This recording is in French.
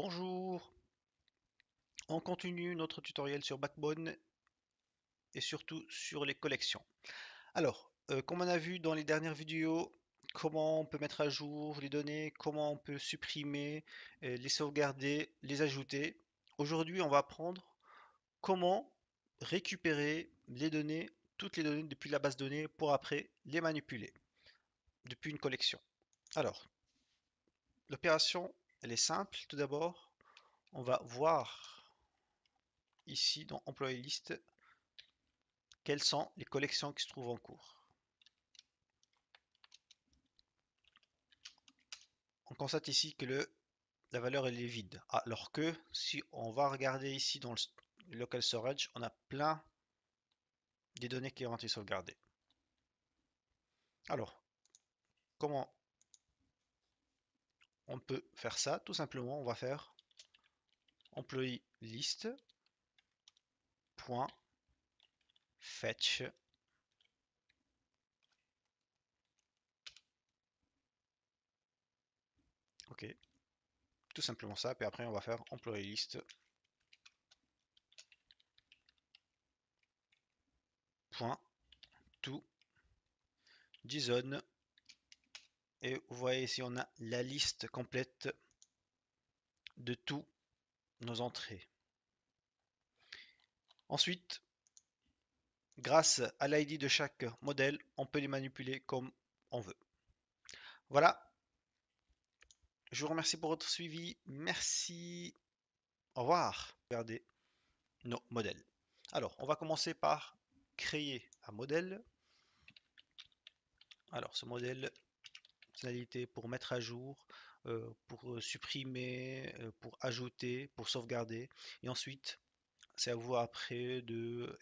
Bonjour On continue notre tutoriel sur Backbone et surtout sur les collections. Alors, euh, comme on a vu dans les dernières vidéos, comment on peut mettre à jour les données, comment on peut supprimer, euh, les sauvegarder, les ajouter. Aujourd'hui, on va apprendre comment récupérer les données, toutes les données depuis la base données pour après les manipuler depuis une collection. Alors, l'opération elle est simple. Tout d'abord, on va voir ici dans Employee List, quelles sont les collections qui se trouvent en cours. On constate ici que la valeur est vide. Alors que si on va regarder ici dans le local storage, on a plein des données qui ont été sauvegardées. Alors, comment on peut faire ça tout simplement. On va faire employee list fetch ok tout simplement ça puis après on va faire employee list point to json et vous voyez ici on a la liste complète de tous nos entrées. Ensuite, grâce à l'ID de chaque modèle, on peut les manipuler comme on veut. Voilà. Je vous remercie pour votre suivi. Merci. Au revoir. Regardez nos modèles. Alors, on va commencer par créer un modèle. Alors, ce modèle, pour mettre à jour, pour supprimer, pour ajouter, pour sauvegarder. Et ensuite, c'est à vous après de